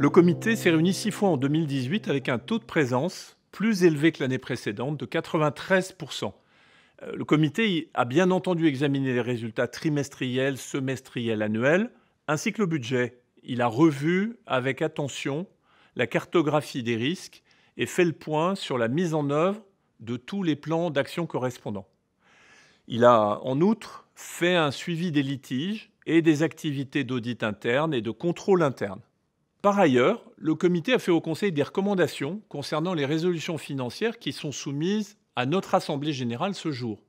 Le comité s'est réuni six fois en 2018 avec un taux de présence plus élevé que l'année précédente, de 93%. Euh, le comité a bien entendu examiné les résultats trimestriels, semestriels, annuels, ainsi que le budget. Il a revu avec attention la cartographie des risques et fait le point sur la mise en œuvre de tous les plans d'action correspondants. Il a en outre fait un suivi des litiges et des activités d'audit interne et de contrôle interne. Par ailleurs, le comité a fait au Conseil des recommandations concernant les résolutions financières qui sont soumises à notre Assemblée générale ce jour.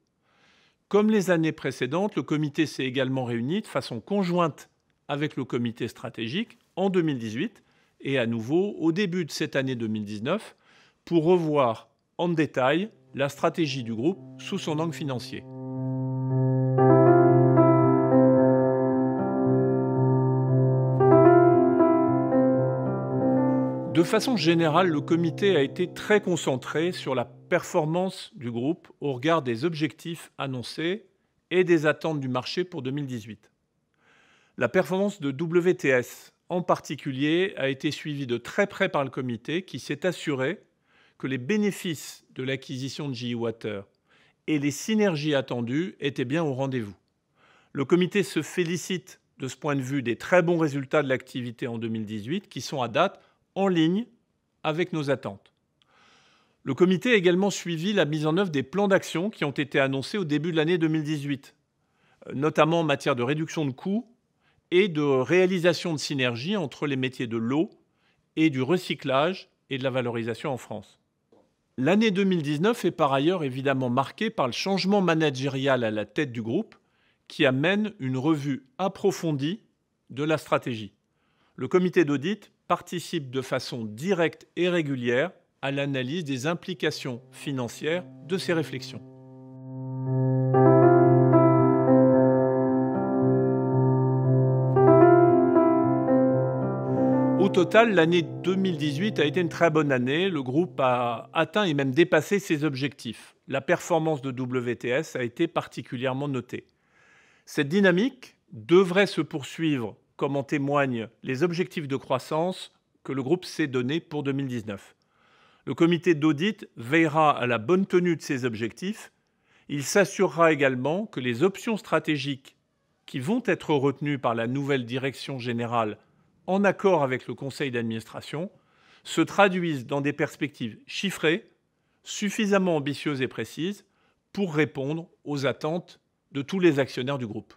Comme les années précédentes, le comité s'est également réuni de façon conjointe avec le comité stratégique en 2018 et à nouveau au début de cette année 2019 pour revoir en détail la stratégie du groupe sous son angle financier. De façon générale, le comité a été très concentré sur la performance du groupe au regard des objectifs annoncés et des attentes du marché pour 2018. La performance de WTS en particulier a été suivie de très près par le comité qui s'est assuré que les bénéfices de l'acquisition de GE Water et les synergies attendues étaient bien au rendez-vous. Le comité se félicite de ce point de vue des très bons résultats de l'activité en 2018 qui sont à date en ligne avec nos attentes. Le comité a également suivi la mise en œuvre des plans d'action qui ont été annoncés au début de l'année 2018, euh, notamment en matière de réduction de coûts et de réalisation de synergies entre les métiers de l'eau et du recyclage et de la valorisation en France. L'année 2019 est par ailleurs évidemment marquée par le changement managérial à la tête du groupe qui amène une revue approfondie de la stratégie. Le comité d'audit participe de façon directe et régulière à l'analyse des implications financières de ces réflexions. Au total, l'année 2018 a été une très bonne année. Le groupe a atteint et même dépassé ses objectifs. La performance de WTS a été particulièrement notée. Cette dynamique devrait se poursuivre comme en témoignent les objectifs de croissance que le groupe s'est donné pour 2019. Le comité d'audit veillera à la bonne tenue de ces objectifs. Il s'assurera également que les options stratégiques qui vont être retenues par la nouvelle direction générale en accord avec le conseil d'administration se traduisent dans des perspectives chiffrées, suffisamment ambitieuses et précises pour répondre aux attentes de tous les actionnaires du groupe.